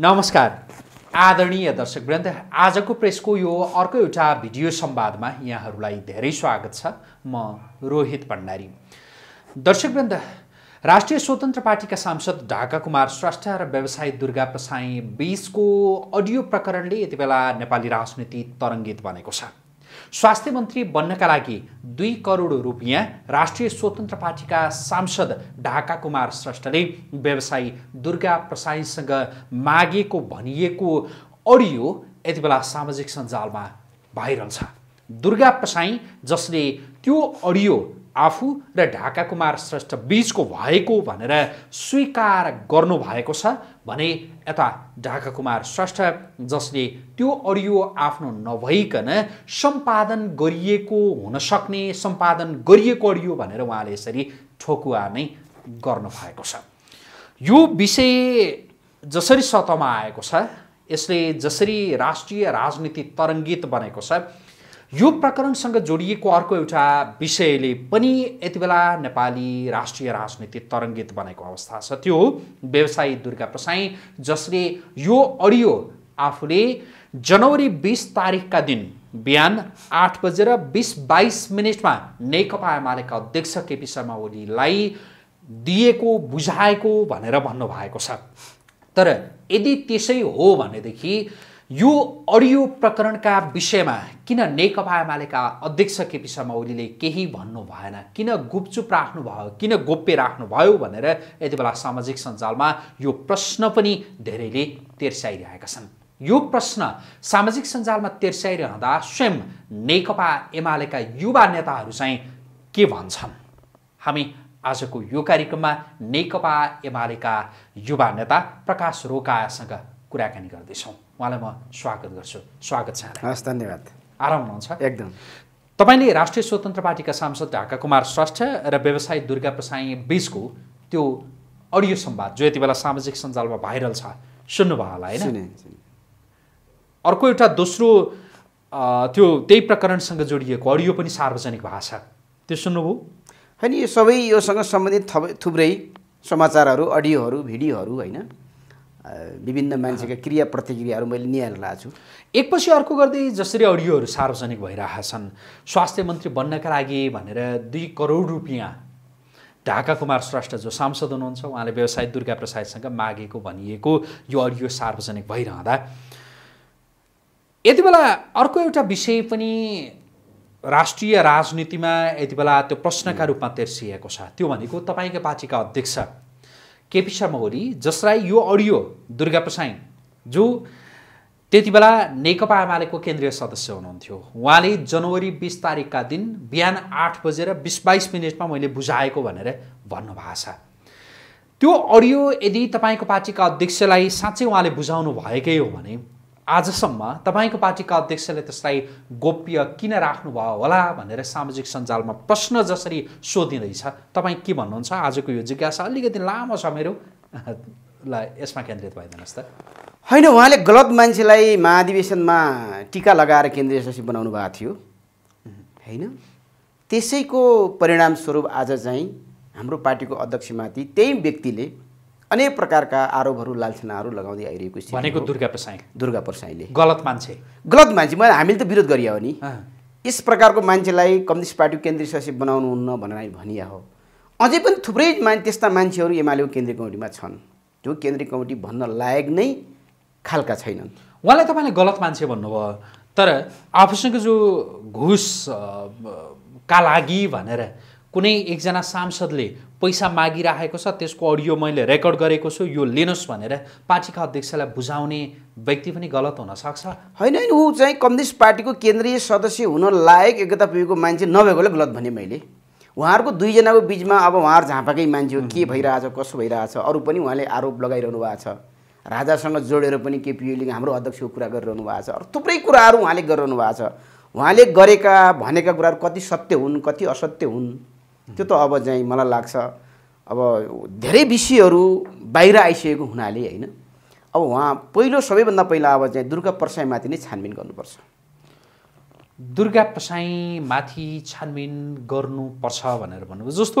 नमस्कार आदरणीय दर्शकवृन्द आजको प्रेसको यो अर्को एउटा भिडियो संवादमा यहाँहरूलाई धेरै स्वागत छ म रोहित भण्डारी दर्शकवृन्द राष्ट्रिय स्वतन्त्र पार्टीका सांसद ढाका कुमार श्रेष्ठ र व्यवसायी दुर्गा प्रसाई बिचको अडियो प्रकरणले यति बेला नेपाली राजनीति तरङ्गित बनेको छ स्वास्थ्य मन्त्री बन्नका लागि दुई करोड रुपियाँ राष्ट्रिय स्वतन्त्र पार्टीका सांसद ढाका कुमार श्रेष्ठले व्यवसायी दुर्गा प्रसाईसँग मागेको भनिएको अडियो यति बेला सामाजिक सञ्जालमा भाइरल दुर्गा प्रसाई जसले त्यो अडियो आफू र ढाका कुमार श्रेष्ठ बिचको भएको भनेर स्वीकार गर्नुभएको छ भने यता ढाका कुमार श्रेष्ठ जसले त्यो अडियो आफ्नो नभइकन सम्पादन गरिएको हुन सक्ने सम्पादन गरिएको अडियो भनेर उहाँले यसरी ठोकुवा नै गर्नुभएको छ यो विषय जसरी सतहमा आएको छ यसले जसरी राष्ट्रिय राजनीति तरङ्गित बनेको छ यो प्रकरणसँग जोडिएको अर्को एउटा विषयले पनि यति बेला नेपाली राष्ट्रिय राजनीति तरङ्गित बनेको अवस्था छ त्यो व्यवसायी दुर्गा प्रसाई जसले यो अडियो आफूले जनवरी बिस तारिकका दिन बिहान आठ बजेर बिस बाइस मिनटमा नेकपा एमालेका अध्यक्ष केपी शर्मा ओलीलाई दिएको बुझाएको भनेर भन्नुभएको छ तर यदि त्यसै हो भनेदेखि यो अडियो प्रकरणका विषयमा किन नेकपा एमालेका अध्यक्ष केपी शर्मा ओलीले केही भन्नु भएन किन गुपचुप राख्नुभयो किन गोप्य राख्नुभयो भनेर यति बेला सामाजिक सञ्जालमा यो प्रश्न पनि धेरैले तेर्स्याइरहेका छन् यो प्रश्न सामाजिक सञ्जालमा तेर्स्याइरहँदा स्वयं नेकपा एमालेका युवा नेताहरू चाहिँ के भन्छन् हामी आजको यो कार्यक्रममा नेकपा एमालेका युवा नेता प्रकाश रोकायासँग कुराकानी गर्दैछौँ उहाँलाई म स्वागत गर्छु स्वागत छ हस् धन्यवाद आराम हुनुहुन्छ एकदम तपाईँले राष्ट्रिय स्वतन्त्र पार्टीका सांसद ढाका कुमार श्रेष्ठ र व्यवसायी दुर्गा प्रसाई बिचको त्यो अडियो सम्वाद जो यति बेला सामाजिक सञ्जालमा भाइरल छ सुन्नुभयो होला होइन अर्को एउटा दोस्रो त्यो त्यही प्रकरणसँग जोडिएको अडियो पनि सार्वजनिक भाषा त्यो सुन्नुभयो होइन यो सबै योसँग सम्बन्धित थुप्रै समाचारहरू अडियोहरू भिडियोहरू होइन विभिन्न मान्छेका क्रिया प्रतिक्रियाहरू मैले निहालेर छु एकपछि अर्को गर्दै जसरी अडियोहरू सार्वजनिक भइरहेका छन् स्वास्थ्य मन्त्री बन्नका लागि भनेर दुई करोड रुपियाँ ढाका कुमार श्रेष्ठ जो सांसद हुनुहुन्छ उहाँले व्यवसाय दुर्गा प्रसादसँग मागेको भनिएको यो अडियो सार्वजनिक भइरहँदा यति बेला अर्को एउटा विषय पनि राष्ट्रिय राजनीतिमा यति बेला त्यो प्रश्नका रूपमा तेर्सिएको छ त्यो भनेको तपाईँको पार्टीका अध्यक्ष केपी शर्मा ओली जसलाई यो अडियो दुर्गा प्रसाई जो त्यति बेला नेकपा एमालेको केन्द्रीय सदस्य हुनुहुन्थ्यो उहाँले जनवरी बिस तारिकका दिन बिहान आठ बजेर बिस बाइस मिनटमा मैले बुझाएको भनेर भन्नुभएको छ त्यो अडियो यदि तपाईँको पार्टीका अध्यक्षलाई साँच्चै उहाँले बुझाउनु भएकै हो भने आजसम्म तपाईँको पार्टीका अध्यक्षले त्यसलाई गोप्य किन राख्नुभयो होला भनेर सामाजिक सञ्जालमा प्रश्न जसरी सोधिँदैछ तपाईँ के भन्नुहुन्छ आजको यो जिज्ञासा अलिकति लामो छ मेरो ल यसमा केन्द्रित भइदिनुहोस् त होइन उहाँले गलत मान्छेलाई महाधिवेशनमा टिका लगाएर केन्द्रीय सचिव बनाउनु भएको थियो होइन त्यसैको परिणामस्वरूप आज चाहिँ हाम्रो पार्टीको अध्यक्षमाथि त्यही व्यक्तिले अनेक प्रकारका आरोपहरू लालछनाहरू लगाउँदै आइरहेको छ भनेको दुर्गा प्रसाई दुर्गा प्रसाईले गलत मान्छे गलत मान्छे मैले हामीले त विरोध गरियो नि यस प्रकारको मान्छेलाई कम्युनिस्ट पार्टीको केन्द्रीय सचिव बनाउनुहुन्न भनेर भनिया हो अझै पनि थुप्रै मान् त्यस्ता मान्छेहरू एमालेको केन्द्रीय कमिटीमा छन् त्यो केन्द्रीय कमिटी भन्न लायक नै खालका छैनन् उहाँलाई तपाईँले गलत मान्छे भन्नुभयो तर आफूसँग जो घुसका लागि भनेर कुनै एकजना सांसदले पैसा मागिराखेको छ त्यसको अडियो मैले रेकर्ड गरेको छु यो लिनुहोस् भनेर पार्टीका अध्यक्षलाई बुझाउने व्यक्ति पनि गलत हुनसक्छ होइन होइन ऊ चाहिँ कम्युनिस्ट पार्टीको केन्द्रीय सदस्य हुन लायक एकता पुगेको मान्छे नभएकोले गलत भने मैले उहाँहरूको दुईजनाको बिचमा अब उहाँहरू झापाकै मान्छे हो के भइरहेछ कसो भइरहेछ अरू पनि उहाँले आरोप लगाइरहनु भएको छ राजासँग जोडेर पनि केपिओली हाम्रो अध्यक्षको कुरा गरिरहनु भएको छ अरू थुप्रै कुराहरू उहाँले गरिरहनु भएको छ उहाँले गरेका भनेका कुराहरू कति सत्य हुन् कति असत्य हुन् त्यो त अब चाहिँ मलाई लाग्छ अब धेरै विषयहरू बाहिर आइसकेको हुनाले होइन अब उहाँ पहिलो सबैभन्दा पहिला अब चाहिँ दुर्गा प्रसाईमाथि नै छानबिन गर्नुपर्छ दुर्गा प्रसाईमाथि छानबिन गर्नुपर्छ भनेर भन्नुभयो जस्तो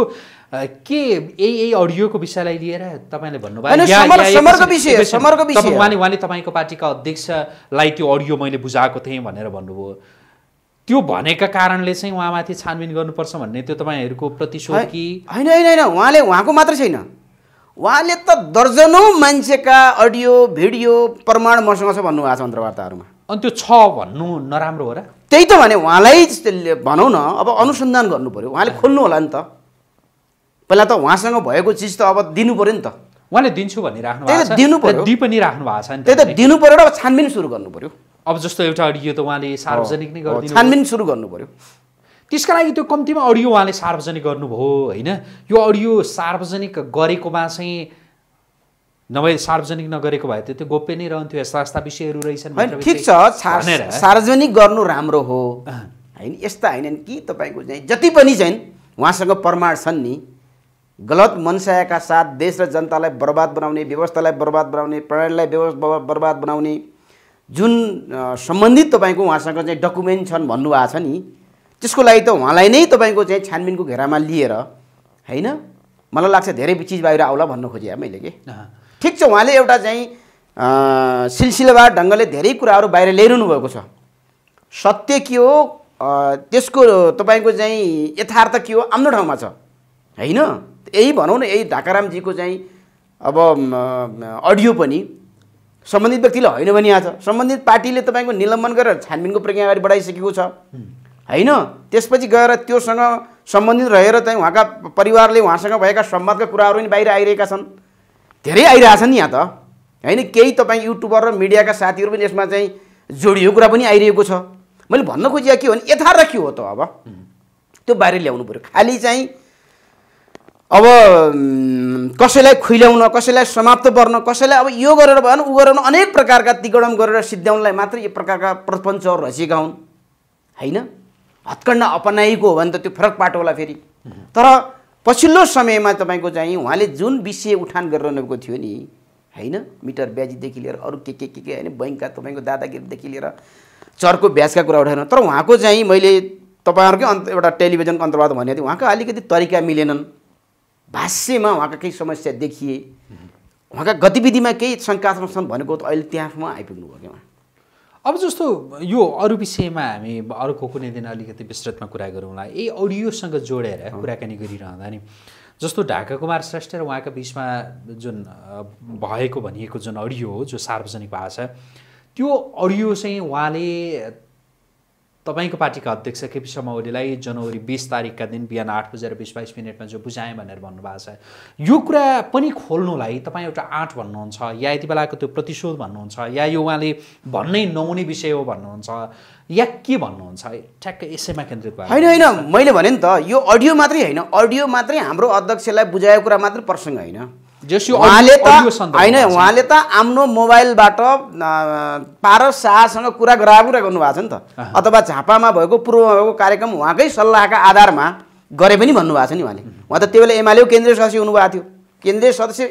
के यही यही अडियोको विषयलाई लिएर तपाईँले भन्नुभयो उहाँले तपाईँको पार्टीका अध्यक्षलाई त्यो अडियो मैले बुझाएको थिएँ भनेर भन्नुभयो त्यो भनेका कारणले चाहिँ उहाँमाथि छानबिन गर्नुपर्छ भन्ने त्यो तपाईँहरूको प्रतिशोध कि होइन होइन होइन उहाँले उहाँको मात्र छैन उहाँले त दर्जनौ मान्छेका अडियो भिडियो प्रमाण मसँग छ भन्नुभएको छ अन्तर्वार्ताहरूमा अनि त्यो छ भन्नु नराम्रो हो र त्यही त भने उहाँलाई भनौँ न अब अनुसन्धान गर्नु पऱ्यो उहाँले खोल्नु होला नि त पहिला त उहाँसँग भएको चिज त अब दिनु पऱ्यो नि त उहाँले दिन्छु भनिराख्नु दिनु पऱ्यो दिइ पनि राख्नु भएको छ नि त्यही त दिनु पऱ्यो र अब छानबिन सुरु गर्नु पऱ्यो अब जस्तो एउटा अडियो त उहाँले सार्वजनिक नै गरिदिनु छानबिन सुरु गर्नु पऱ्यो त्यसका लागि त्यो कम्तीमा अडियो उहाँले सार्वजनिक गर्नुभयो होइन यो अडियो सार्वजनिक गरेकोमा चाहिँ नभए सार्वजनिक नगरेको भए त त्यो गोप्य नै रहन्थ्यो यस्ता यस्ता विषयहरू रहेछन् ठिक छ सार्वजनिक गर्नु राम्रो हो होइन यस्ता होइनन् कि तपाईँको चाहिँ जति पनि चाहिँ उहाँसँग प्रमाण छन् नि गलत मनसायाका साथ देश र जनतालाई बर्बाद बनाउने व्यवस्थालाई बर्बाद बनाउने प्रणालीलाई बर्बाद बनाउने जुन सम्बन्धित तपाईँको उहाँसँग चाहिँ डकुमेन्ट छन् भन्नुभएको छ नि त्यसको लागि त उहाँलाई नै तपाईँको चाहिँ छानबिनको घेरामा लिएर होइन मलाई लाग्छ धेरै चिज बाहिर आउला भन्नु खोजेँ मैले कि ठिक छ उहाँले एउटा चाहिँ सिलसिलावार ढङ्गले धेरै कुराहरू बाहिर ल्याइरहनु भएको छ सत्य के हो त्यसको तपाईँको चाहिँ यथार्थ के हो आफ्नो ठाउँमा छ होइन यही भनौँ न यही ढाकारामजीको चाहिँ अब अडियो पनि सम्बन्धित व्यक्तिले होइन भने आज सम्बन्धित पार्टीले तपाईँको निलम्बन गरेर छानबिनको प्रक्रिया अगाडि बढाइसकेको छ होइन त्यसपछि गएर त्योसँग सम्बन्धित रहेर चाहिँ उहाँका परिवारले उहाँसँग भएका सम्वादका कुराहरू पनि बाहिर आइरहेका छन् धेरै आइरहेछन् यहाँ त होइन केही तपाईँ युट्युबर र मिडियाका साथीहरू पनि यसमा चाहिँ जोडिएको कुरा पनि आइरहेको छ मैले भन्न खोजिया के हो भने यथार्थ के हो त अब त्यो बाहिर ल्याउनु पऱ्यो खालि चाहिँ अब कसैलाई खुइल्याउन कसैलाई समाप्त गर्न कसैलाई अब यो गरेर भएन ऊ गरेर अनेक प्रकारका तिगडम गरेर सिद्ध्याउनलाई मात्र यो प्रकारका प्रपञ्चहरू रचिएका हुन् होइन हत्कण्ड अपनाइएको हो भने त त्यो फरक पाटो होला फेरि तर पछिल्लो समयमा तपाईँको चाहिँ उहाँले जुन विषय उठान गरिरहनु भएको थियो नि होइन मिटर ब्याजीदेखि लिएर अरू के के के के होइन बैङ्कका तपाईँको दादागिरीदेखि लिएर चरको ब्याजका कुरा उठाएन तर उहाँको चाहिँ मैले तपाईँहरूकै अन्त एउटा टेलिभिजनको अन्तर्वाद भनेको थिएँ उहाँको अलिकति तरिका मिलेनन् भाष्यमा उहाँका केही समस्या देखिए उहाँका गतिविधिमा केही शङ्कात्मक छन् भनेको त अहिले त्यहाँसम्म आइपुग्नु भयो क्या अब जस्तो यो अरू विषयमा हामी अर्को कुनै दिन अलिकति विस्तृतमा कुरा गरौँला यही अडियोसँग जोडेर कुराकानी गरिरहँदा नि जस्तो ढाका कुमार श्रेष्ठ र उहाँका बिचमा जुन भएको भनिएको जुन अडियो हो जो सार्वजनिक भाषा त्यो अडियो चाहिँ उहाँले तपाईँको पार्टीका अध्यक्ष केपी शर्मा ओलीलाई जनवरी बिस तारिकका दिन बिहान आठ बजेर बिस बाइस मिनटमा जो बुझाएँ भनेर भन्नुभएको छ यो कुरा पनि खोल्नुलाई तपाईँ एउटा आँट भन्नुहुन्छ या यति बेलाको त्यो प्रतिशोध भन्नुहुन्छ या यो उहाँले भन्नै नहुने विषय हो भन्नुहुन्छ या के भन्नुहुन्छ ठ्याक्कै यसैमा केन्द्रित भयो होइन होइन मैले भने नि त यो अडियो मात्रै होइन अडियो मात्रै हाम्रो अध्यक्षलाई बुझाएको कुरा मात्रै प्रसङ्ग होइन उहाँले त होइन उहाँले त आफ्नो मोबाइलबाट पारस शाहसँग कुरा गराबुरा गर्नुभएको छ नि त अथवा झापामा भएको पूर्वमा भएको कार्यक्रम उहाँकै सल्लाहका आधारमा गरे पनि भन्नुभएको छ नि उहाँले उहाँ त त्यो बेला एमालेको केन्द्रीय सदस्य हुनुभएको थियो केन्द्रीय सदस्य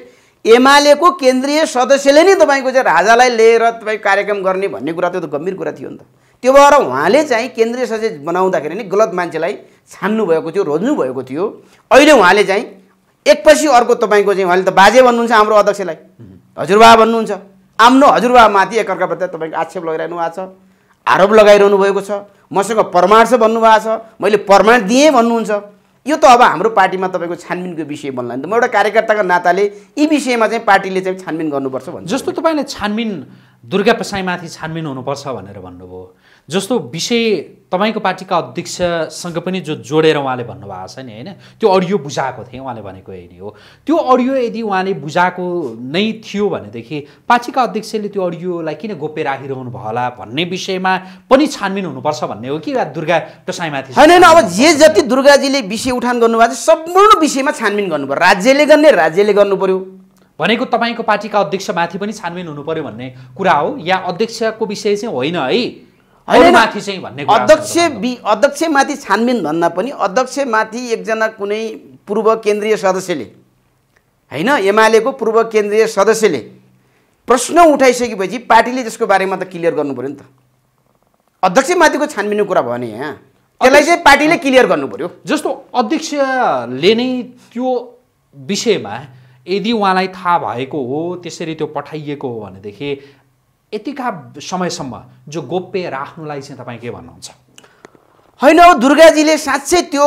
एमालेको केन्द्रीय सदस्यले नै तपाईँको चाहिँ राजालाई लिएर तपाईँ कार्यक्रम गर्ने भन्ने कुरा त्यो त गम्भीर कुरा थियो नि त त्यो भएर उहाँले चाहिँ केन्द्रीय सदस्य बनाउँदाखेरि नै गलत मान्छेलाई छान्नुभएको थियो रोज्नु भएको थियो अहिले उहाँले चाहिँ एकपछि अर्को तपाईँको चाहिँ उहाँले त बाजे भन्नुहुन्छ हाम्रो अध्यक्षलाई हजुरबा भन्नुहुन्छ आफ्नो हजुरबामाथि एकअर्काप्रति तपाईँको आक्षेप लगाइरहनु भएको छ आरोप लगाइरहनु भएको छ मसँग प्रमाण छ भन्नुभएको छ मैले प्रमाण दिएँ भन्नुहुन्छ यो त अब हाम्रो पार्टीमा तपाईँको छानबिनको विषय बन्ला नि त म एउटा कार्यकर्ताको नाताले यी विषयमा चाहिँ पार्टीले चाहिँ छानबिन गर्नुपर्छ भन्छ जस्तो तपाईँले छानबिन दुर्गा पसाईमाथि छानबिन हुनुपर्छ भनेर भन्नुभयो जस्तो विषय तपाईँको पार्टीका अध्यक्षसँग पनि जो जोडेर उहाँले भन्नुभएको छ नि होइन त्यो अडियो बुझाएको थिएँ उहाँले भनेको यही हो त्यो अडियो यदि उहाँले बुझाएको नै थियो भनेदेखि पार्टीका अध्यक्षले त्यो अडियोलाई किन गोप्य राखिरहनु भयो होला भन्ने विषयमा पनि छानबिन हुनुपर्छ भन्ने हो कि दुर्गा प्रसाईमाथि होइन होइन अब जे जति दुर्गाजीले विषय उठान गर्नुभएको छ सम्पूर्ण विषयमा छानबिन गर्नु राज्यले गर्ने राज्यले गर्नु भनेको तपाईँको पार्टीका अध्यक्षमाथि पनि छानबिन हुनु भन्ने कुरा हो या अध्यक्षको विषय चाहिँ होइन है अध्यक्ष अध्यक्षमाथि छानबिन भन्दा पनि अध्यक्षमाथि एकजना कुनै पूर्व केन्द्रीय सदस्यले होइन एमालेको पूर्व केन्द्रीय सदस्यले प्रश्न उठाइसकेपछि पार्टीले त्यसको बारेमा त क्लियर गर्नु पऱ्यो नि त अध्यक्षमाथिको छानबिनको कुरा भयो नि यहाँ त्यसलाई चाहिँ पार्टीले क्लियर गर्नु पऱ्यो जस्तो अध्यक्षले नै त्यो विषयमा यदि उहाँलाई थाहा भएको हो त्यसरी त्यो पठाइएको हो भनेदेखि यतिका समयसम्म जो गोप्य राख्नुलाई चाहिँ तपाईँ के भन्नुहुन्छ होइन हो दुर्गाजीले साँच्चै त्यो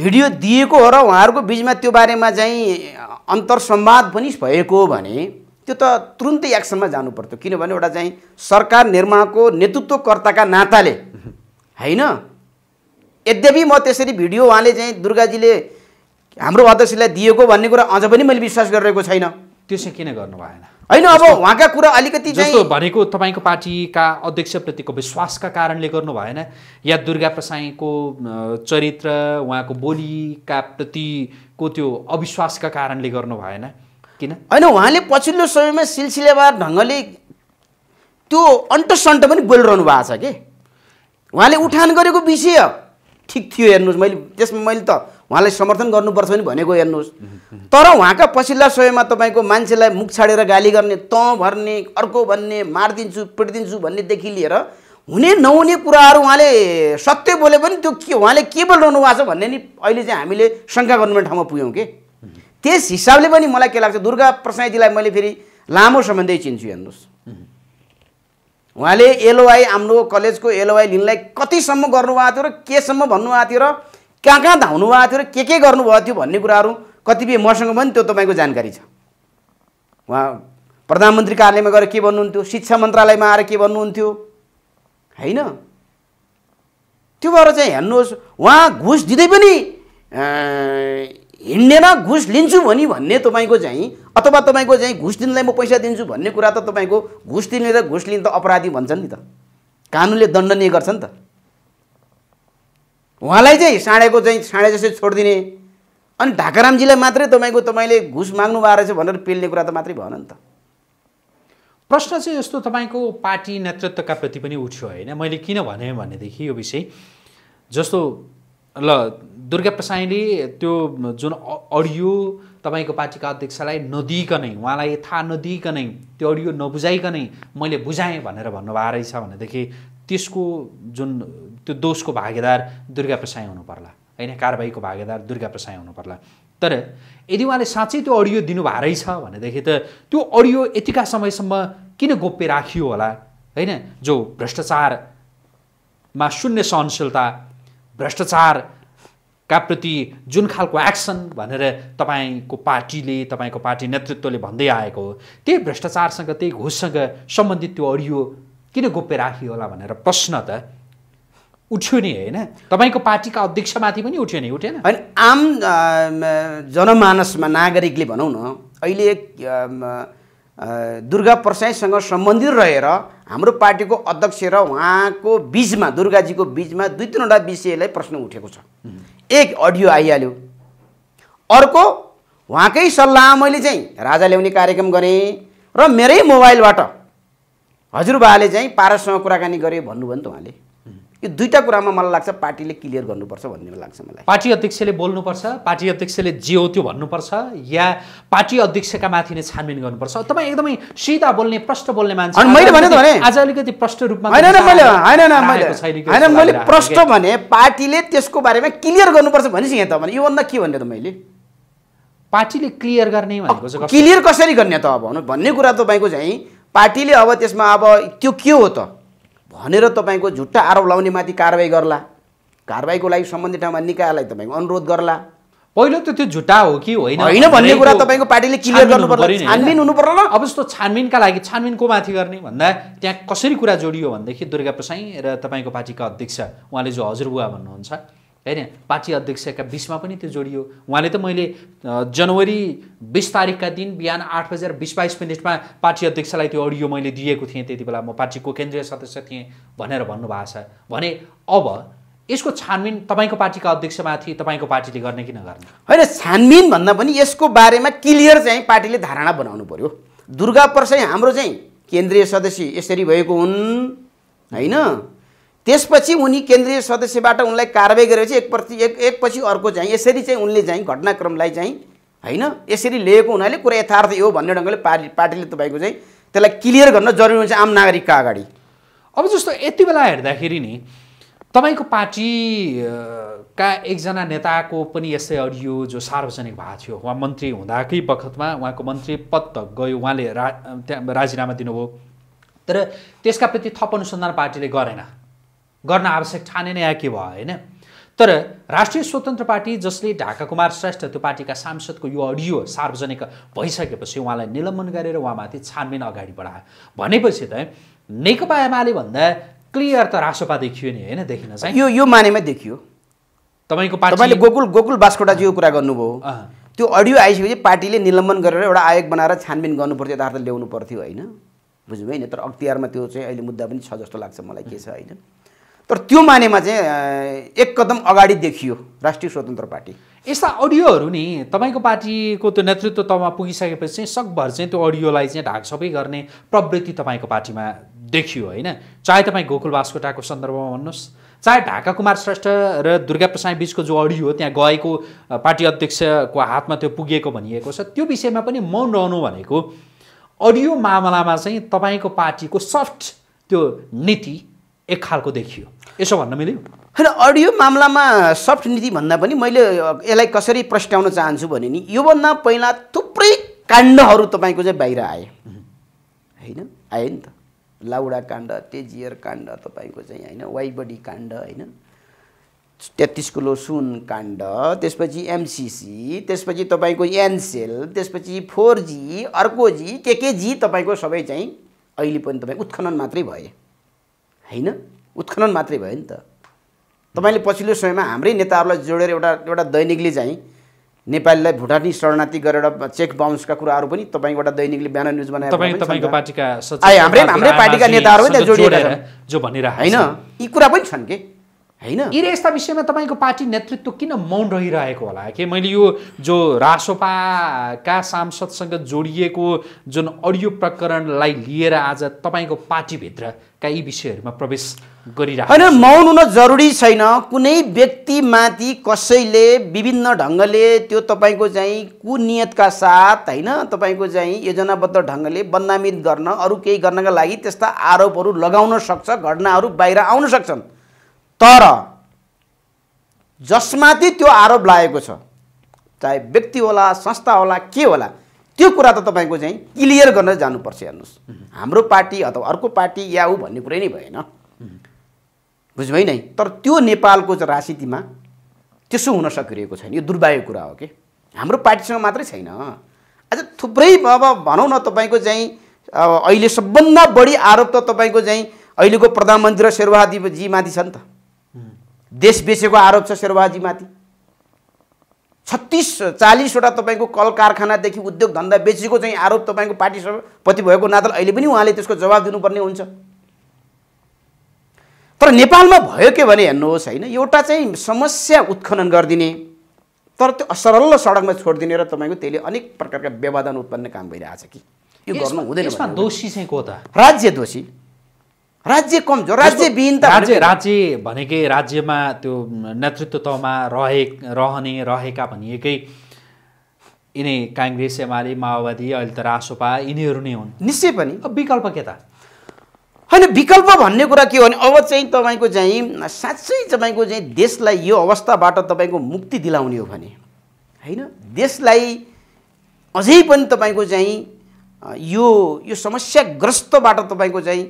भिडियो दिएको हो र उहाँहरूको बिचमा त्यो बारेमा चाहिँ अन्तरसम्वाद पनि भएको भने त्यो त तुरुन्तै एक्सनमा जानु पर्थ्यो किनभने एउटा चाहिँ सरकार निर्माणको नेतृत्वकर्ताका नाताले होइन यद्यपि म त्यसरी भिडियो उहाँले चाहिँ दुर्गाजीले हाम्रो अध्यक्षलाई दिएको भन्ने कुरा अझ पनि मैले विश्वास गरिरहेको छैन त्यो चाहिँ किन गर्नु भएन होइन अब उहाँका कुरा अलिकति जस्तो भनेको तपाईँको पार्टीका अध्यक्षप्रतिको विश्वासका कारणले गर्नु भएन या दुर्गा प्रसाईको चरित्र उहाँको बोलीका प्रतिको त्यो अविश्वासका कारणले गर्नु भएन किन होइन उहाँले पछिल्लो समयमा सिलसिलावार ढङ्गले त्यो अन्टसन्ट पनि बोलिरहनु भएको छ कि उहाँले उठान गरेको विषय ठिक थियो हेर्नुहोस् मैले त्यसमा मैले त उहाँलाई समर्थन गर्नुपर्छ भने भनेको हेर्नुहोस् तर उहाँका पछिल्ला समयमा तपाईँको मान्छेलाई मुख छाडेर गाली गर्ने तँ भर्ने अर्को भन्ने मारिदिन्छु पिटिदिन्छु भन्नेदेखि लिएर हुने नहुने कुराहरू उहाँले सत्य बोले पनि त्यो के उहाँले के बोलिरहनु भएको छ भन्ने नि अहिले चाहिँ हामीले शङ्का गर्नुपर्ने ठाउँमा पुग्यौँ कि त्यस हिसाबले पनि मलाई के लाग्छ दुर्गा प्रसाईजीलाई मैले फेरि लामो सम्बन्धै चिन्छु हेर्नुहोस् उहाँले एलओआई हाम्रो कलेजको एलओआई लिनलाई कतिसम्म गर्नुभएको थियो र केसम्म भन्नुभएको थियो र कहाँ कहाँ धाउनु भएको थियो र के के गर्नुभएको थियो भन्ने कुराहरू कतिपय मसँग पनि त्यो तपाईँको जानकारी छ उहाँ प्रधानमन्त्री कार्यालयमा गएर के भन्नुहुन्थ्यो शिक्षा मन्त्रालयमा आएर के भन्नुहुन्थ्यो होइन त्यो भएर चाहिँ हेर्नुहोस् उहाँ घुस दिँदै पनि हिँडेर घुस लिन्छु भनी भन्ने तपाईँको चाहिँ अथवा तपाईँको चाहिँ घुस दिनलाई म पैसा दिन्छु भन्ने कुरा त तपाईँको घुस दिने र घुस लिने त अपराधी भन्छन् नि त कानुनले दण्डनीय गर्छ नि त उहाँलाई चाहिँ साँडेको चाहिँ साँडे जस्तै छोडिदिने अनि ढाकारामजीलाई मात्रै तपाईँको तपाईँले घुस माग्नु भएको रहेछ भनेर पेल्ने कुरा त मात्रै भएन नि त प्रश्न चाहिँ यस्तो तपाईँको पार्टी नेतृत्वका प्रति पनि उठ्यो होइन मैले किन भने भनेदेखि यो विषय जस्तो ल दुर्गा प्रसाईले त्यो जुन अडियो तपाईँको पार्टीका अध्यक्षलाई नदिइकनै उहाँलाई थाहा नदिइकनै त्यो अडियो नबुझाइकनै मैले बुझाएँ भनेर भन्नुभएको रहेछ भनेदेखि त्यसको जुन त्यो दोषको भागीदार दुर्गा प्रसाई हुनु पर्ला होइन कारबाहीको भागीदार दुर्गा प्रसाई हुनु पर्ला तर यदि उहाँले साँच्चै त्यो अडियो दिनुभएको रहेछ भनेदेखि त त्यो अडियो यतिका समयसम्म किन गोप्य राखियो होला होइन जो भ्रष्टाचारमा शून्य सहनशीलता का प्रति जुन खालको एक्सन भनेर तपाईँको पार्टीले तपाईँको पार्टी नेतृत्वले भन्दै आएको हो त्यही भ्रष्टाचारसँग त्यही घुससँग सम्बन्धित त्यो अडियो किन गोप्य राखियो होला भनेर प्रश्न त उठ्यो नि होइन तपाईँको पार्टीका अध्यक्षमाथि पनि उठ्यो नि उठेन होइन आम जनमानसमा नागरिकले भनौँ न अहिले दुर्गा प्रसाईसँग सम्बन्धित रहेर हाम्रो पार्टीको अध्यक्ष र उहाँको बिचमा दुर्गाजीको बिचमा दुई तिनवटा विषयलाई प्रश्न उठेको छ एक अडियो आइहाल्यो अर्को उहाँकै सल्लाह मैले चाहिँ राजा ल्याउने कार्यक्रम गरेँ र मेरै मोबाइलबाट हजुरबाले चाहिँ पारससँग कुराकानी गरे भन्नुभयो नि त उहाँले यो दुईवटा कुरामा मलाई लाग्छ पार्टीले क्लियर गर्नुपर्छ भन्ने लाग्छ मलाई पार्टी अध्यक्षले बोल्नुपर्छ पार्टी अध्यक्षले जे हो त्यो भन्नुपर्छ या पार्टी अध्यक्षका माथि नै छानबिन गर्नुपर्छ तपाईँ एकदमै सिधा बोल्ने प्रश्न बोल्ने मान्छे मैले भने आज अलिकति रूपमा होइन मैले होइन मैले प्रश्न भने पार्टीले त्यसको बारेमा क्लियर गर्नुपर्छ भनेपछि यहाँ त भने योभन्दा के भन्ने त मैले पार्टीले क्लियर गर्ने भनेको क्लियर कसरी गर्ने त अब भन्ने कुरा तपाईँको चाहिँ पार्टीले अब त्यसमा अब त्यो के हो त भनेर तपाईँको झुट्टा आरोप लाउने माथि कारवाही गर्ला कारवाहीको लागि सम्बन्धित ठाउँमा निकायलाई तपाईँको अनुरोध गर्ला पहिलो त त्यो झुट्टा हो कि होइन होइन भन्ने कुरा तपाईँको पार्टीले क्लियर गर्नु छानबिन हुनु पर्यो अब जस्तो छानबिनका लागि छानबिन को माथि गर्ने भन्दा त्यहाँ कसरी कुरा जोडियो भनेदेखि दुर्गा प्रसाई र तपाईँको पार्टीका अध्यक्ष उहाँले जो हजुरबुवा भन्नुहुन्छ होइन पार्टी अध्यक्षका बिचमा पनि त्यो जोडियो उहाँले त मैले जनवरी बिस तारिकका दिन बिहान आठ बजेर बिस बाइस मिनटमा पार्टी अध्यक्षलाई त्यो अडियो मैले दिएको थिएँ त्यति बेला म पार्टीको केन्द्रीय सदस्य थिएँ भनेर भन्नुभएको छ भने अब यसको छानबिन तपाईँको पार्टीका अध्यक्षमाथि तपाईँको पार्टीले गर्ने कि नगर्ने होइन छानबिन भन्दा पनि यसको बारेमा क्लियर चाहिँ पार्टीले धारणा बनाउनु पऱ्यो दुर्गा प्रसाई हाम्रो चाहिँ केन्द्रीय सदस्य यसरी भएको हुन् होइन त्यसपछि उनी केन्द्रीय सदस्यबाट उनलाई कारवाही गरेपछि एकप्रति एक एकपछि अर्को चाहिँ यसरी चाहिँ उनले चाहिँ घटनाक्रमलाई चाहिँ होइन यसरी लिएको हुनाले कुरा यथार्थ यो भन्ने ढङ्गले पार्टी पार्टीले तपाईँको चाहिँ त्यसलाई क्लियर गर्न जरुरी हुन्छ आम नागरिकका अगाडि अब जस्तो यति बेला हेर्दाखेरि नि तपाईँको पार्टीका एकजना नेताको पनि यसै अडियो जो सार्वजनिक भएको थियो उहाँ मन्त्री हुँदाकै बखतमा उहाँको मन्त्री पद त गयो उहाँले रा त्यहाँ राजीनामा दिनुभयो तर त्यसका प्रति थप अनुसन्धान पार्टीले गरेन गर्न आवश्यक ठाने नै यहाँ के भयो होइन तर राष्ट्रिय स्वतन्त्र पार्टी जसले ढाका कुमार श्रेष्ठ त्यो पार्टीका सांसदको यो अडियो सार्वजनिक भइसकेपछि उहाँलाई निलम्बन गरेर उहाँमाथि छानबिन अगाडि बढायो भनेपछि त नेकपा एमाले भन्दा क्लियर त रासोपा देखियो नि होइन देखिन चाहिँ यो यो मानेमै देखियो तपाईँको पार्टी तपाईँले गोकुल गोकुल बास्कोटाजीको कुरा गर्नुभयो त्यो अडियो आइसकेपछि पार्टीले निलम्बन गरेर एउटा आयोग बनाएर छानबिन गर्नुपर्थ्यो यथार्थ ल्याउनु पर्थ्यो होइन बुझ्नु होइन तर अख्तियारमा त्यो चाहिँ अहिले मुद्दा पनि छ जस्तो लाग्छ मलाई के छ होइन तर त्यो मानेमा चाहिँ एक कदम अगाडि देखियो राष्ट्रिय स्वतन्त्र पार्टी यस्ता अडियोहरू नि तपाईँको पार्टीको त्यो नेतृत्व तमा पुगिसकेपछि चाहिँ सकभर चाहिँ त्यो अडियोलाई चाहिँ ढाक सबै गर्ने प्रवृत्ति तपाईँको पार्टीमा देखियो होइन चाहे तपाईँ गोकुल बास्कोटाको सन्दर्भमा भन्नुहोस् चाहे ढाका कुमार श्रेष्ठ र दुर्गा प्रसाद बिचको जो अडियो त्यहाँ गएको पार्टी अध्यक्षको हातमा त्यो पुगेको भनिएको छ त्यो विषयमा पनि मौन रहनु भनेको अडियो मामलामा चाहिँ तपाईँको पार्टीको सफ्ट त्यो नीति एक खालको देखियो यसो भन्न मिल्यो होइन अडियो मामलामा सफ्ट नीति भन्दा पनि मैले यसलाई कसरी प्रस्ट्याउन चाहन्छु भने नि योभन्दा पहिला थुप्रै काण्डहरू तपाईँको चाहिँ बाहिर आए होइन आयो नि त लाउडा काण्ड तेजियर काण्ड तपाईँको चाहिँ होइन वाइबडी काण्ड होइन तेत्तिस किलो सुन काण्ड त्यसपछि एमसिसी त्यसपछि तपाईँको एनसेल त्यसपछि फोर जी अर्को जी के के जी तपाईँको सबै चाहिँ अहिले पनि तपाईँ उत्खनन मात्रै भए होइन उत्खनन मात्रै भयो नि त तपाईँले पछिल्लो समयमा हाम्रै नेताहरूलाई जोडेर एउटा एउटा दैनिकले चाहिँ नेपालीलाई भुटानी शरणार्थी गरेर चेक बााउन्सका कुराहरू पनि तपाईँको एउटा दैनिकले बिहान न्युज बनाएर होइन यी कुरा पनि छन् कि होइन यी यस्ता विषयमा तपाईँको पार्टी नेतृत्व किन मौन रहिरहेको होला के मैले यो जो रासोपाका सांसदसँग जोडिएको जुन अडियो प्रकरणलाई लिएर आज तपाईँको पार्टीभित्र का यी विषयहरूमा प्रवेश गरिरहेको होइन मौन हुन जरुरी छैन कुनै व्यक्तिमाथि कसैले विभिन्न ढङ्गले त्यो तपाईँको चाहिँ कुनियतका साथ होइन तपाईँको चाहिँ योजनाबद्ध ढङ्गले बदनामित गर्न अरू केही गर्नका लागि त्यस्ता आरोपहरू लगाउन सक्छ घटनाहरू बाहिर आउन सक्छन् तर जसमाथि त्यो आरोप लागेको छ चाहे व्यक्ति होला संस्था होला के होला त्यो कुरा त तपाईँको चाहिँ क्लियर गर्न जानुपर्छ हेर्नुहोस् हाम्रो पार्टी अथवा अर्को पार्टी या ऊ भन्ने कुरै नै भएन बुझ्नुभयो नै तर त्यो नेपालको राजनीतिमा त्यसो हुन सकिरहेको छैन यो दुर्भाग्य कुरा हो कि हाम्रो पार्टीसँग मात्रै छैन आज थुप्रै अब भनौँ न तपाईँको चाहिँ अहिले सबभन्दा बढी आरोप त तपाईँको चाहिँ अहिलेको प्रधानमन्त्री र शेरबहादीजीमाथि छ नि त देश बेचेको आरोप छ शेरबहाजीमाथि छत्तिस चालिसवटा तपाईँको कल कारखानादेखि उद्योग धन्दा बेचेको चाहिँ आरोप तपाईँको पार्टी सभापति भएको नाताले अहिले पनि उहाँले त्यसको जवाब दिनुपर्ने हुन्छ तर नेपालमा भयो के भने हेर्नुहोस् होइन एउटा चाहिँ समस्या उत्खनन गरिदिने तर त्यो असरल सडकमा छोडिदिने र तपाईँको त्यसले अनेक प्रकारका व्यवधान उत्पन्न काम भइरहेछ कि यो गर्नु हुँदैन दोषी चाहिँ को त राज्य दोषी राज्य कमजोर राज्य त राज्य राज्य भनेकै राज्यमा त्यो नेतृत्व तहमा रहे रहने रहेका भनिएकै यिनै काङ्ग्रेस एमाले माओवादी अहिले त रासोपा यिनीहरू नै हुन् निश्चय पनि विकल्प के त होइन विकल्प भन्ने कुरा के हो भने अब चाहिँ तपाईँको चाहिँ साँच्चै तपाईँको चाहिँ देशलाई यो अवस्थाबाट तपाईँको मुक्ति दिलाउने हो भने होइन देशलाई अझै पनि तपाईँको चाहिँ यो यो समस्याग्रस्तबाट तपाईँको चाहिँ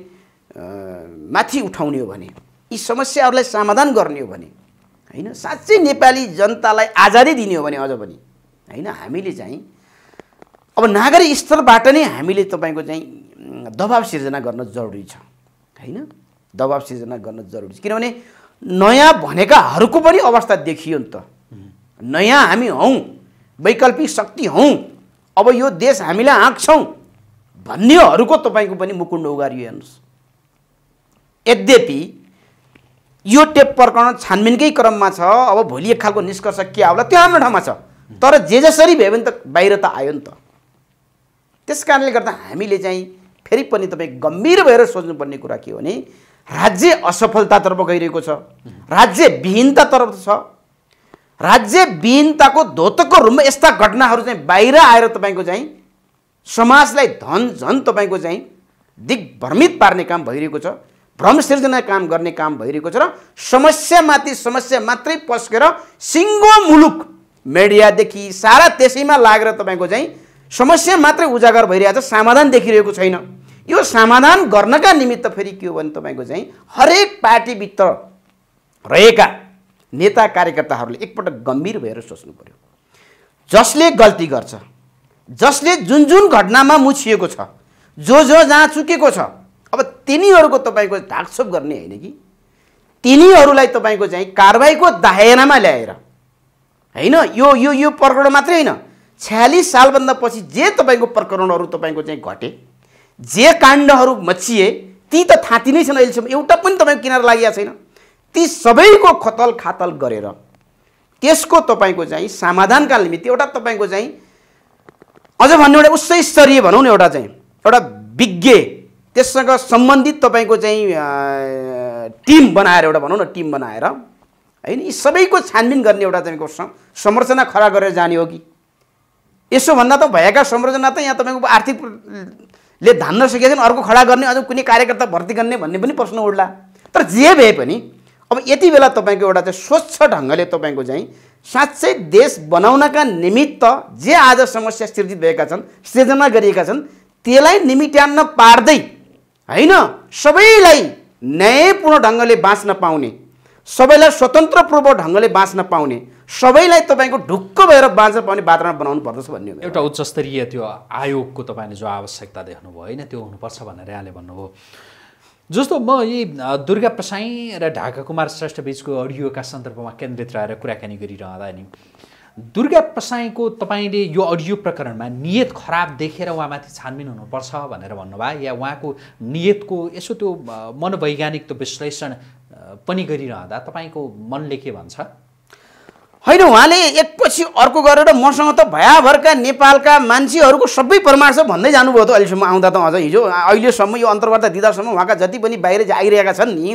माथि उठाउने हो भने यी समस्याहरूलाई समाधान गर्ने हो भने होइन साँच्चै नेपाली जनतालाई आजादी दिने हो भने अझ पनि होइन हामीले चाहिँ अब नागरिक स्तरबाट नै हामीले तपाईँको चाहिँ दबाब सिर्जना गर्न जरुरी छ होइन दबाब सिर्जना गर्न जरुरी छ किनभने नयाँ भनेकाहरूको पनि अवस्था देखियो नि त नयाँ हामी हौँ वैकल्पिक शक्ति हौँ अब यो देश हामीलाई आँक्छौँ भन्नेहरूको तपाईँको पनि मुकुण्ड उगारियो हेर्नुहोस् यद्यपि यो टेप प्रकरण छानबिनकै क्रममा छ अब भोलि एक खालको निष्कर्ष के आउला त्यो हाम्रो ठाउँमा छ तर जे जसरी भयो भने त बाहिर त आयो नि त त्यस कारणले गर्दा हामीले चाहिँ फेरि पनि तपाईँ गम्भीर भएर सोच्नुपर्ने कुरा के हो भने राज्य असफलतातर्फ गइरहेको छ राज्य विहीनतातर्फ छ राज्य विहीनताको धोतको रूपमा यस्ता घटनाहरू चाहिँ बाहिर आएर तपाईँको चाहिँ समाजलाई धन झन तपाईँको चाहिँ दिग्भ्रमित पार्ने काम भइरहेको छ भ्रम सिर्जना काम गर्ने काम भइरहेको छ र समस्यामाथि समस्या मात्रै पस्केर सिङ्गो मुलुक मिडियादेखि सारा त्यसैमा लागेर तपाईँको चाहिँ समस्या मात्रै उजागर भइरहेको छ समाधान देखिरहेको छैन यो समाधान गर्नका निमित्त फेरि के हो भने तपाईँको चाहिँ हरेक पार्टीभित्र रहेका नेता कार्यकर्ताहरूले एकपटक गम्भीर भएर सोच्नु पऱ्यो जसले गल्ती गर्छ जसले जुन जुन घटनामा मुछिएको छ जो जो जहाँ चुकेको छ तिनीहरूको तपाईँको ढाकछोप गर्ने होइन कि तिनीहरूलाई तपाईँको चाहिँ कारवाहीको दायरामा ल्याएर होइन यो यो यो प्रकरण मात्रै होइन छ्यालिस सालभन्दा पछि जे तपाईँको प्रकरणहरू तपाईँको चाहिँ घटे जे काण्डहरू मचिए ती त थाँती नै छैन अहिलेसम्म एउटा पनि तपाईँको किनार लागेको छैन ती सबैको खतल खातल गरेर त्यसको तपाईँको चाहिँ समाधानका निमित्त एउटा तपाईँको चाहिँ अझ भन्नु एउटा उच्च स्तरीय भनौँ न एउटा चाहिँ एउटा विज्ञ त्यससँग सम्बन्धित तपाईँको चाहिँ टिम बनाएर एउटा भनौँ न टिम बनाएर होइन यी सबैको छानबिन गर्ने एउटा तपाईँको संरचना खडा गरेर जाने हो कि यसोभन्दा त भएका संरचना त यहाँ तपाईँको ले धान्न सकेको छैन अर्को खडा गर्ने अझ कुनै कार्यकर्ता भर्ती गर्ने भन्ने पनि प्रश्न उड्ला तर जे भए पनि अब यति बेला तपाईँको एउटा चाहिँ स्वच्छ ढङ्गले तपाईँको चाहिँ साँच्चै देश बनाउनका निमित्त जे आज समस्या सृजित भएका छन् सृजना गरिएका छन् त्यसलाई निमिट्यान्न पार्दै होइन सबैलाई न्यायपूर्ण ढङ्गले बाँच्न पाउने सबैलाई स्वतन्त्रपूर्व ढङ्गले बाँच्न पाउने सबैलाई तपाईँको ढुक्क भएर बाँच्न पाउने वातावरण बनाउनु पर्दछ भन्ने एउटा उच्चस्तरीय त्यो आयोगको तपाईँले जो आवश्यकता देख्नुभयो होइन त्यो हुनुपर्छ भनेर यहाँले भन्नुभयो जस्तो म यी दुर्गा प्रसाई र ढाका कुमार श्रेष्ठ बिचको अडियोका सन्दर्भमा केन्द्रित रहेर कुराकानी गरिरहँदा नि दुर्गा प्रसाईको तपाईँले यो अडियो प्रकरणमा नियत खराब देखेर उहाँमाथि छानबिन हुनुपर्छ भनेर भन्नुभयो या उहाँको नियतको यसो त्यो मनोवैज्ञानिक त्यो विश्लेषण पनि गरिरहँदा तपाईँको मनले के भन्छ होइन उहाँले एकपछि अर्को गरेर मसँग त भयाभरका नेपालका मान्छेहरूको सबै प्रमाण छ भन्दै जानुभयो त अहिलेसम्म आउँदा त अझ हिजो अहिलेसम्म यो अन्तर्वार्ता दिँदासम्म उहाँका जति पनि बाहिर आइरहेका छन् नि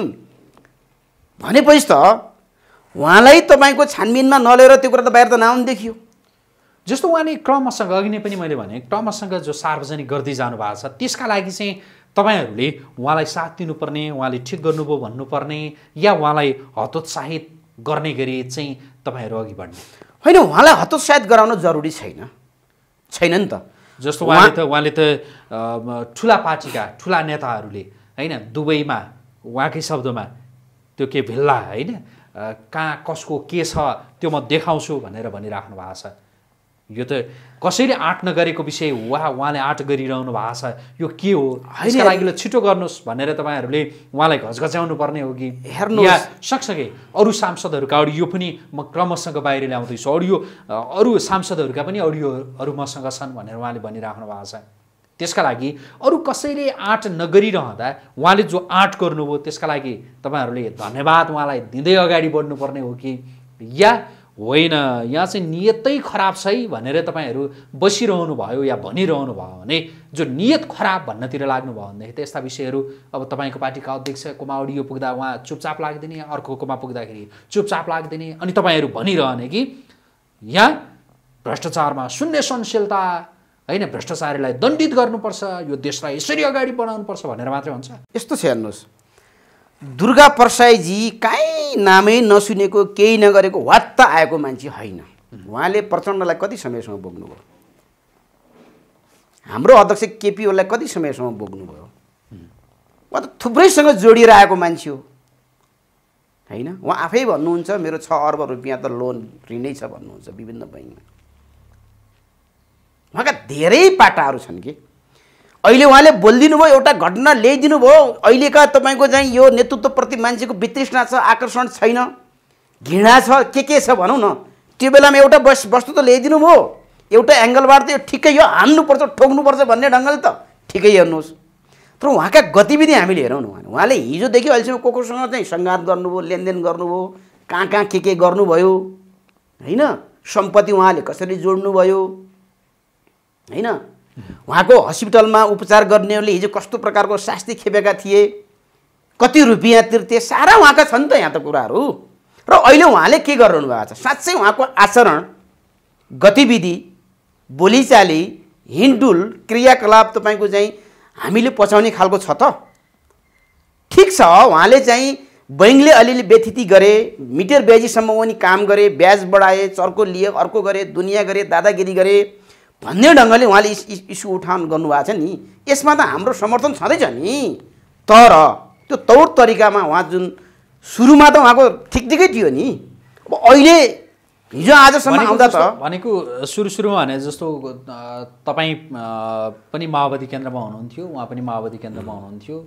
भनेपछि त उहाँलाई तपाईँको छानबिनमा नलेर त्यो कुरा त बाहिर त नआउनु देखियो जस्तो उहाँले क्रमसँग अघि नै पनि मैले भने क्रमसँग जो सार्वजनिक गर्दै जानु भएको छ त्यसका लागि चाहिँ तपाईँहरूले उहाँलाई साथ दिनुपर्ने उहाँले ठिक गर्नुभयो भन्नुपर्ने या उहाँलाई हतोत्साहित गर्ने गरी चाहिँ तपाईँहरू अघि बढ्ने होइन उहाँलाई हतोत्साहित गराउन जरुरी छैन छैन नि त जस्तो उहाँले त उहाँले त ठुला पार्टीका ठुला नेताहरूले होइन दुबईमा उहाँकै शब्दमा त्यो के भेल्ला होइन कहाँ कसको के छ त्यो म देखाउँछु भनेर भनिराख्नु भएको छ यो त कसैले आँट नगरेको विषय वा उहाँले आँट गरिरहनु भएको छ यो के हो यसका लागि छिटो गर्नुहोस् भनेर तपाईँहरूले उहाँलाई घचघच्याउनु पर्ने हो कि हेर्नु या सँगसँगै अरू सांसदहरूका अडियो पनि म क्रमसँग बाहिर ल्याउँदैछु अडियो अरू सांसदहरूका पनि अडियोहरू मसँग छन् भनेर उहाँले भनिराख्नु भएको छ त्यसका लागि अरू कसैले आँट नगरिरहँदा उहाँले जो आँट गर्नुभयो त्यसका लागि तपाईँहरूले धन्यवाद उहाँलाई दिँदै अगाडि बढ्नुपर्ने हो कि या होइन यहाँ चाहिँ नियतै खराब छ है भनेर तपाईँहरू बसिरहनु भयो या भनिरहनु भयो भने जो नियत खराब भन्नतिर लाग्नुभयो भनेदेखि त यस्ता विषयहरू अब तपाईँको पार्टीका अध्यक्षकोमा अडियो पुग्दा उहाँ चुपचाप लाग्दिने अर्कोकोमा पुग्दाखेरि चुपचाप लाग्दिने अनि तपाईँहरू भनिरहने कि यहाँ भ्रष्टाचारमा शून्य सहनशीलता होइन भ्रष्टाचारीलाई दण्डित गर्नुपर्छ यो देशलाई यसरी अगाडि बढाउनुपर्छ भनेर मात्रै हुन्छ यस्तो छ हेर्नुहोस् दुर्गा परसाईजी काहीँ नामै नसुनेको केही नगरेको वात्त आएको मान्छे होइन उहाँले प्रचण्डलाई कति समयसम्म बोक्नुभयो हाम्रो अध्यक्ष केपी ओलीलाई कति समयसम्म बोक्नुभयो उहाँ त थुप्रैसँग जोडिएर आएको मान्छे हो होइन उहाँ आफै भन्नुहुन्छ मेरो छ अर्ब रुपियाँ त लोन ऋणै छ भन्नुहुन्छ विभिन्न बैङ्कमा उहाँका धेरै पाटाहरू छन् कि अहिले उहाँले बोलिदिनु भयो एउटा घटना ल्याइदिनु भयो अहिलेका तपाईँको चाहिँ यो नेतृत्वप्रति मान्छेको वितृष्णा छ आकर्षण छैन घृणा छ के के छ भनौँ न त्यो बेलामा एउटा बस वस्तु त ल्याइदिनु भयो एउटा एङ्गलबाट त यो ठिकै हो हान्नुपर्छ ठोक्नुपर्छ भन्ने ढङ्गले त ठिकै हेर्नुहोस् तर उहाँका गतिविधि हामीले हेरौँ न उहाँले उहाँले हिजोदेखि अहिलेसम्म को कोसँग चाहिँ सङ्घात गर्नुभयो लेनदेन गर्नुभयो कहाँ कहाँ के के गर्नुभयो होइन सम्पत्ति उहाँले कसरी जोड्नुभयो होइन उहाँको हस्पिटलमा उपचार गर्नेहरूले हिजो कस्तो प्रकारको शास्ति खेपेका थिए कति रुपियाँ तिर्थे सारा उहाँका छन् त यहाँ त कुराहरू र अहिले उहाँले के गरिरहनु भएको छ साँच्चै उहाँको आचरण गतिविधि बोलीचाली हिन्डुल क्रियाकलाप तपाईँको चाहिँ हामीले पचाउने खालको छ त ठिक छ उहाँले चाहिँ बैङ्कले अलिअलि व्यथिति गरे मिटर ब्याजीसम्म पनि काम गरे ब्याज बढाए चर्को लिए अर्को गरे दुनियाँ गरे दादागिरी गरे भन्ने ढङ्गले उहाँले इस्यु उठान गर्नुभएको छ नि यसमा त हाम्रो समर्थन छँदैछ नि तर त्यो तौर तरिकामा उहाँ जुन सुरुमा त उहाँको ठिक ठिकै थियो नि अब अहिले हिजो आजसम्म आउँदा त भनेको सुरु सुरुमा भने जस्तो तपाईँ पनि माओवादी केन्द्रमा हुनुहुन्थ्यो उहाँ पनि माओवादी केन्द्रमा हुनुहुन्थ्यो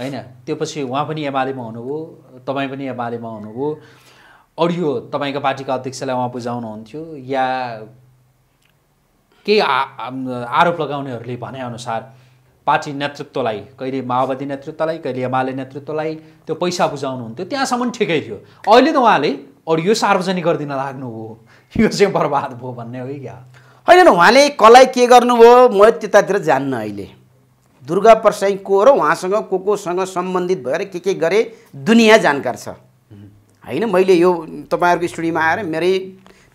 होइन त्यो पछि उहाँ पनि एमालेमा हुनुभयो तपाईँ पनि एमालेमा हुनुभयो अडियो तपाईँको पार्टीका अध्यक्षलाई उहाँ बुझाउनुहुन्थ्यो या केही आरोप लगाउनेहरूले भनेअनुसार पार्टी नेतृत्वलाई कहिले माओवादी नेतृत्वलाई कहिले एमाले नेतृत्वलाई त्यो पैसा बुझाउनुहुन्थ्यो त्यहाँसम्म ठिकै थियो अहिले त उहाँले अरू यो सार्वजनिक गरिदिन लाग्नुभयो यो चाहिँ बर्बाद भयो भन्ने हो क्या होइन उहाँले कसलाई के गर्नुभयो म त्यतातिर जान्न अहिले दुर्गा प्रसाई को र उहाँसँग को कोसँग सम्बन्धित भएर के के गरे दुनियाँ जानकार छ होइन मैले यो तपाईँहरूको स्टुडियोमा आएर मेरै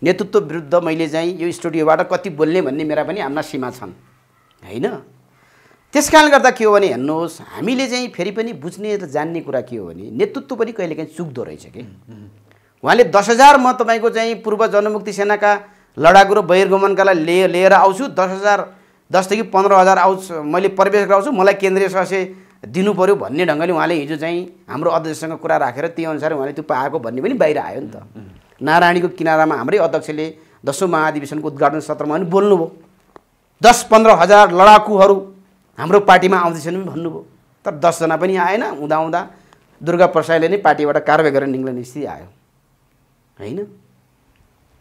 नेतृत्व विरुद्ध मैले चाहिँ यो स्टुडियोबाट कति बोल्ने भन्ने मेरा पनि आम्ना सीमा छन् होइन त्यस कारणले गर्दा के हो भने हेर्नुहोस् हामीले चाहिँ फेरि पनि बुझ्ने र जान्ने कुरा के हो भने नेतृत्व पनि कहिलेकाहीँ चुक्दो रहेछ कि उहाँले दस हजार म तपाईँको चाहिँ पूर्व जनमुक्ति सेनाका लडाकु र बहिर्गमनकालाई लिएर लिएर आउँछु दस हजार दसदेखि पन्ध्र हजार आउँछ मैले प्रवेश गराउँछु मलाई केन्द्रीय सदस्य दिनु पऱ्यो भन्ने ढङ्गले उहाँले हिजो चाहिँ हाम्रो अध्यक्षसँग कुरा राखेर त्यही अनुसार उहाँले त्यो पाएको भन्ने पनि बाहिर आयो नि त नारायणीको किनारामा हाम्रै अध्यक्षले दसौँ महाधिवेशनको उद्घाटन सत्रमा पनि बोल्नुभयो दस पन्ध्र हजार लडाकुहरू हाम्रो पार्टीमा आउँदैछन् पनि भन्नुभयो तर दसजना पनि आएन हुँदा हुँदा दुर्गा प्रसाईले नै पार्टीबाट कारवाही गरेर निक्लिने स्थिति आयो होइन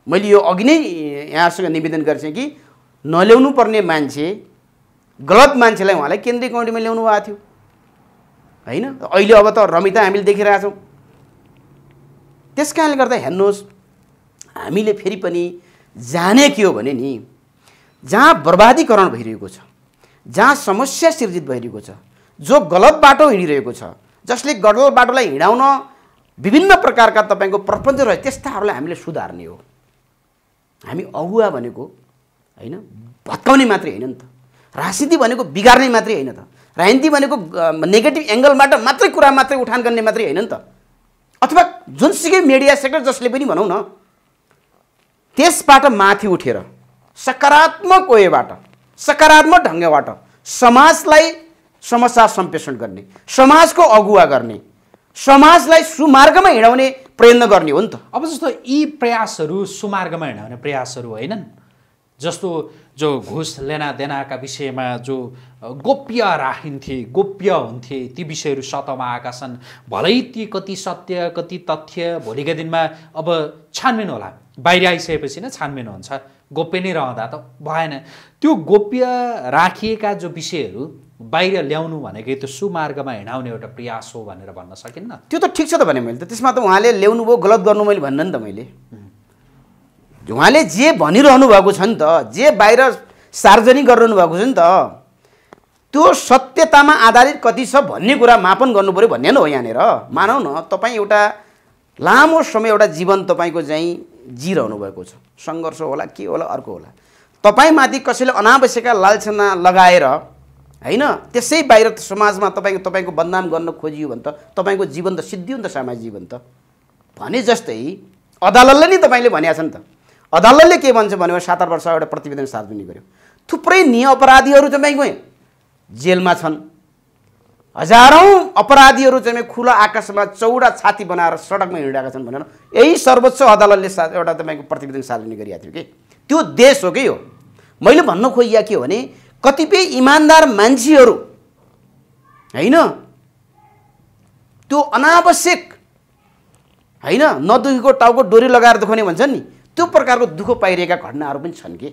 मैले यो अघि नै यहाँसँग निवेदन गर्छु कि नल्याउनु पर्ने मान्छे गलत मान्छेलाई उहाँलाई केन्द्रीय कमिटीमा ल्याउनु भएको थियो होइन अहिले अब त रमिता हामीले देखिरहेछौँ त्यस कारणले गर्दा हेर्नुहोस् हामीले फेरि पनि जाने के हो भने नि जहाँ बर्बादीकरण भइरहेको छ जहाँ समस्या सिर्जित भइरहेको छ जो गलत बाटो हिँडिरहेको छ जसले गलत बाटोलाई हिँडाउन विभिन्न प्रकारका तपाईँको प्रपञ्च रहे त्यस्ताहरूलाई हामीले सुधार्ने हो हामी अगुवा भनेको होइन भत्काउने मात्रै होइन नि त राजनीति भनेको बिगार्ने मात्रै होइन त राजनीति भनेको नेगेटिभ एङ्गलबाट मात्रै कुरा मात्रै उठान गर्ने मात्रै होइन नि त अथवा जुनसुकै मिडिया सेक्टर जसले पनि भनौँ न त्यसबाट माथि उठेर सकारात्मक वेबाट सकारात्मक ढङ्गबाट समाजलाई समस्या सम्प्रेषण गर्ने समाजको अगुवा गर्ने समाजलाई सुमार्गमा हिँडाउने प्रयत्न गर्ने हो नि त अब जस्तो यी प्रयासहरू सुमार्गमा हिँडाउने प्रयासहरू होइनन् जस्तो जो घुस लेना देनाका विषयमा जो गोप्य राखिन्थे गोप्य हुन्थे ती विषयहरू सतहमा आएका छन् भलै ती कति सत्य कति तथ्य भोलिका दिनमा अब छानबिन होला बाहिर आइसकेपछि नै छानबिन हुन्छ गोप्य नै रहँदा त भएन त्यो गोप्य राखिएका जो विषयहरू बाहिर ल्याउनु भनेकै त्यो सुमार्गमा हिँडाउने एउटा प्रयास हो भनेर भन्न सकिन्न त्यो त ठिक छ त भने मैले त त्यसमा त उहाँले ल्याउनु भयो गलत गर्नु मैले भन्न नि त मैले उहाँले जे भनिरहनु भएको छ नि त जे बाहिर सार्वजनिक गरिरहनु भएको छ नि त त्यो सत्यतामा आधारित कति छ भन्ने कुरा मापन गर्नु पऱ्यो भन्ने न हो यहाँनिर मानौ न तपाईँ एउटा लामो समय एउटा जीवन तपाईँको चाहिँ जिरहनु भएको छ सङ्घर्ष होला के होला अर्को होला तपाईँमाथि कसैले अनावश्यक लालछना लगाएर होइन त्यसै बाहिर समाजमा तपाईँको तपाईँको बदनाम गर्न खोजियो भने त तपाईँको जीवन त सिद्धियो नि त सामाजिक जीवन त भने जस्तै अदालतले नि तपाईँले भनेको छ नि त अदालतले के भन्छ भने सात आठ वर्ष एउटा प्रतिवेदन सार्वजनिक गर्यो थुप्रै नि अपराधीहरू जम्मै गए जेलमा छन् हजारौँ अपराधीहरू जम्मै खुला आकाशमा चौडा छाती बनाएर सडकमा हिँडिरहेका छन् भनेर यही सर्वोच्च अदालतले सा एउटा तपाईँको प्रतिवेदन सार्वजनिक गरिएको थियो कि त्यो देश हो कि यो मैले भन्न खोजिया के हो भने कतिपय इमान्दार मान्छेहरू होइन त्यो अनावश्यक होइन नदुखेको टाउको डोरी लगाएर दुखाउने भन्छन् नि त्यो प्रकारको दुःख पाइरहेका घटनाहरू पनि छन् कि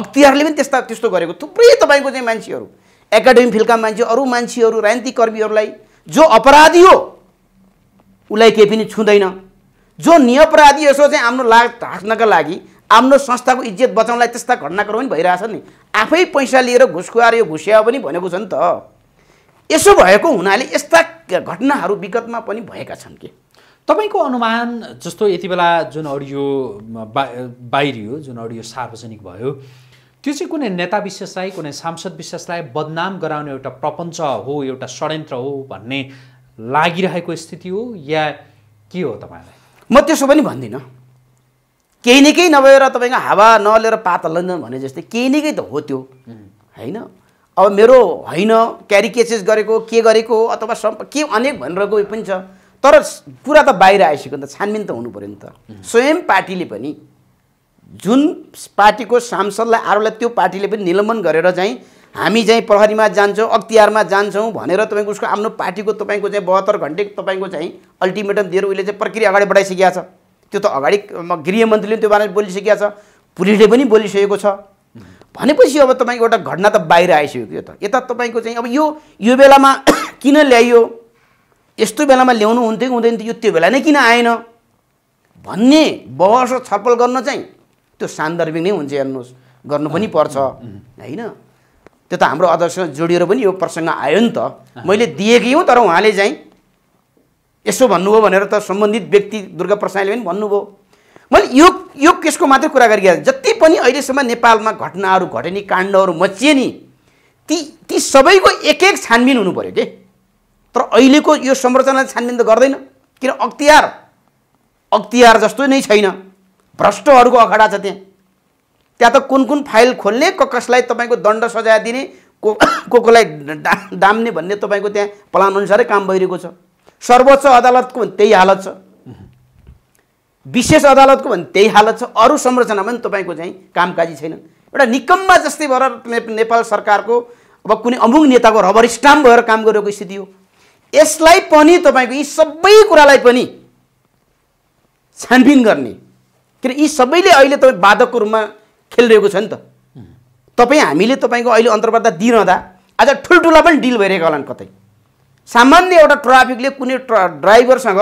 अख्तियारले पनि त्यस्ता त्यस्तो गरेको थुप्रै तपाईँको चाहिँ मान्छेहरू एकाडेमिक फिल्डका मान्छे अरू मान्छेहरू कर्मीहरूलाई जो अपराधी हो उसलाई केही पनि छुँदैन जो निअपराधी यसो चाहिँ आफ्नो लाग ढाक्नका लागि आफ्नो संस्थाको इज्जत बचाउनलाई त्यस्ता घटनाक्रम पनि भइरहेछ नि आफै पैसा लिएर घुस यो घुस्या पनि भनेको छ नि त यसो भएको हुनाले यस्ता घटनाहरू विगतमा पनि भएका छन् कि तपाईँको अनुमान जस्तो यति बेला जुन अडियो बा बाहिरियो जुन अडियो सार्वजनिक भयो त्यो चाहिँ कुनै नेता विशेषलाई कुनै सांसद विशेषलाई बदनाम गराउने एउटा प्रपञ्च हो एउटा षड्यन्त्र हो भन्ने लागिरहेको स्थिति हो या के हो तपाईँलाई म त्यसो पनि भन्दिनँ केही न केही नभएर तपाईँको हावा नलेर पात हल्दैन भने जस्तै केही न केही त हो त्यो होइन अब मेरो होइन क्यारिकेचेस गरेको के गरेको अथवा सम्प के अनेक भनिरहेको पनि छ तर कुरा त बाहिर आइसक्यो नि त छानबिन त हुनु पऱ्यो नि त स्वयं पार्टीले पनि जुन पार्टीको सांसदलाई आरोलाई त्यो पार्टीले पनि निलम्बन गरेर चाहिँ हामी चाहिँ प्रहरीमा जान्छौँ अख्तियारमा जान्छौँ भनेर तपाईँको उसको आफ्नो पार्टीको तपाईँको चाहिँ बहत्तर घन्टे तपाईँको चाहिँ अल्टिमेटम दिएर उसले चाहिँ प्रक्रिया अगाडि बढाइसकेका छ त्यो त अगाडि गृहमन्त्रीले पनि त्यो बारेमा बोलिसकेका छ पुलिसले पनि बोलिसकेको छ भनेपछि अब तपाईँको एउटा घटना त बाहिर आइसक्यो यो त यता तपाईँको चाहिँ अब यो यो बेलामा किन ल्याइयो यस्तो बेलामा ल्याउनु हुन्थ्यो कि हुँदैन थियो त्यो बेला नै किन आएन भन्ने बहस छलफल गर्न चाहिँ त्यो सान्दर्भिक नै हुन्छ हेर्नुहोस् गर्नु पनि पर्छ होइन त्यो त हाम्रो अध्यक्षसँग जोडिएर पनि यो प्रसङ्ग आयो नि त मैले दिएकै हो तर उहाँले चाहिँ यसो भन्नुभयो भनेर त सम्बन्धित व्यक्ति दुर्गा प्रसादले पनि भन्नुभयो मैले यो यो केसको मात्रै कुरा गरिरहेको जति पनि अहिलेसम्म नेपालमा घटनाहरू घटे नि काण्डहरू मचिए नि ती ती सबैको एक एक छानबिन हुनु पऱ्यो के तर अहिलेको यो संरचना छानबिन त गर्दैन किन अख्तियार अख्तियार जस्तो नै छैन भ्रष्टहरूको अखाडा छ त्यहाँ त्यहाँ त कुन कुन फाइल खोल्ने क कसलाई तपाईँको दण्ड सजाय दिने को को कोलाई डा डाम्ने भन्ने तपाईँको त्यहाँ प्लान अनुसारै काम भइरहेको छ सर्वोच्च अदालतको भने त्यही हालत छ विशेष अदालतको भने त्यही हालत छ अरू संरचनामा पनि तपाईँको चाहिँ कामकाजी छैन एउटा निकम्मा जस्तै भएर नेपाल सरकारको अब कुनै अमुङ नेताको रबर स्टाम्प भएर काम गरेको स्थिति हो यसलाई पनि तपाईँको यी सबै कुरालाई पनि छानबिन गर्ने किन यी सबैले अहिले तपाईँ बाधकको रूपमा खेलिरहेको छ नि त तपाईँ हामीले तपाईँको अहिले अन्तर्वार्ता दिइरहँदा आज ठुल्ठुला पनि डिल भइरहेको होला नि कतै सामान्य एउटा ट्राफिकले कुनै ट्रा ड्राइभरसँग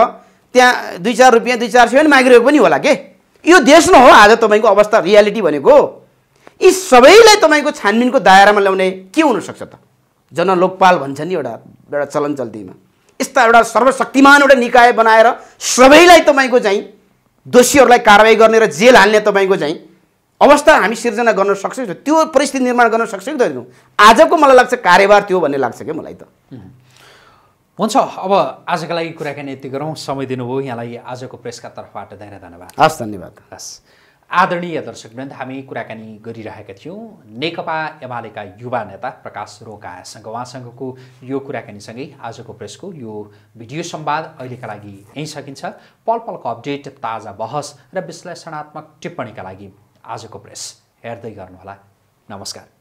त्यहाँ दुई चार रुपियाँ दुई चार सय पनि मागिरहेको पनि होला के यो देश न हो आज तपाईँको अवस्था रियालिटी भनेको यी सबैलाई तपाईँको छानबिनको दायरामा ल्याउने के हुनसक्छ त जनलोकपाल भन्छ नि एउटा एउटा चलन चल्तीमा यस्ता एउटा सर्वशक्तिमान एउटा निकाय बनाएर सबैलाई तपाईँको चाहिँ दोषीहरूलाई कारवाही गर्ने र जेल हाल्ने तपाईँको चाहिँ अवस्था हामी सिर्जना गर्न सक्छौँ त्यो परिस्थिति निर्माण गर्न सक्छौँ कि आजको मलाई लाग्छ कार्यभार त्यो भन्ने लाग्छ क्या मलाई त हुन्छ अब आजको लागि कुराकानी यति गरौँ समय दिनुभयो यहाँलाई आजको प्रेसका तर्फबाट धेरै धन्यवाद हस् धन्यवाद हस् आदरणीय दर्शकवृन्द हामी कुराकानी गरिरहेका थियौँ नेकपा एमालेका युवा नेता प्रकाश रोकासँग उहाँसँगको यो कुराकानीसँगै आजको प्रेसको यो भिडियो संवाद अहिलेका लागि यहीँ सकिन्छ पल पलको अपडेट ताजा बहस र विश्लेषणात्मक टिप्पणीका लागि आजको प्रेस हेर्दै गर्नुहोला नमस्कार